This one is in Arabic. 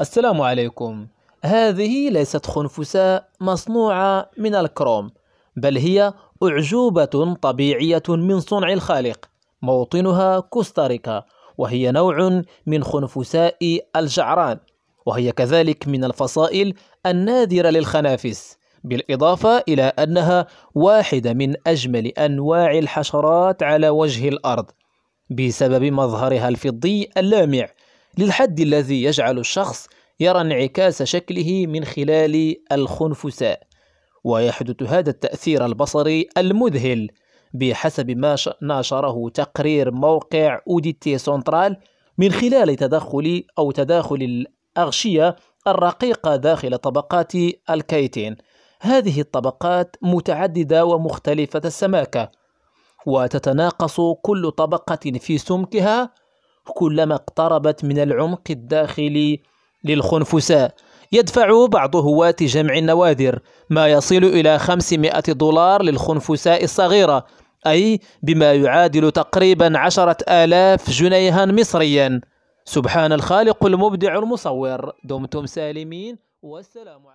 السلام عليكم هذه ليست خنفساء مصنوعة من الكروم بل هي أعجوبة طبيعية من صنع الخالق موطنها كوستاريكا وهي نوع من خنفساء الجعران وهي كذلك من الفصائل النادرة للخنافس بالإضافة إلى أنها واحدة من أجمل أنواع الحشرات على وجه الأرض بسبب مظهرها الفضي اللامع للحد الذي يجعل الشخص يرى انعكاس شكله من خلال الخنفساء ويحدث هذا التأثير البصري المذهل بحسب ما نشره تقرير موقع أوديتي سنترال من خلال تدخل أو تداخل الأغشية الرقيقة داخل طبقات الكيتين هذه الطبقات متعددة ومختلفة السماكة وتتناقص كل طبقة في سمكها كلما اقتربت من العمق الداخلي للخنفساء يدفع بعض هواة جمع النوادر ما يصل إلى 500 دولار للخنفساء الصغيرة أي بما يعادل تقريبا عشرة آلاف جنيها مصريا سبحان الخالق المبدع المصور دمتم سالمين والسلام عليكم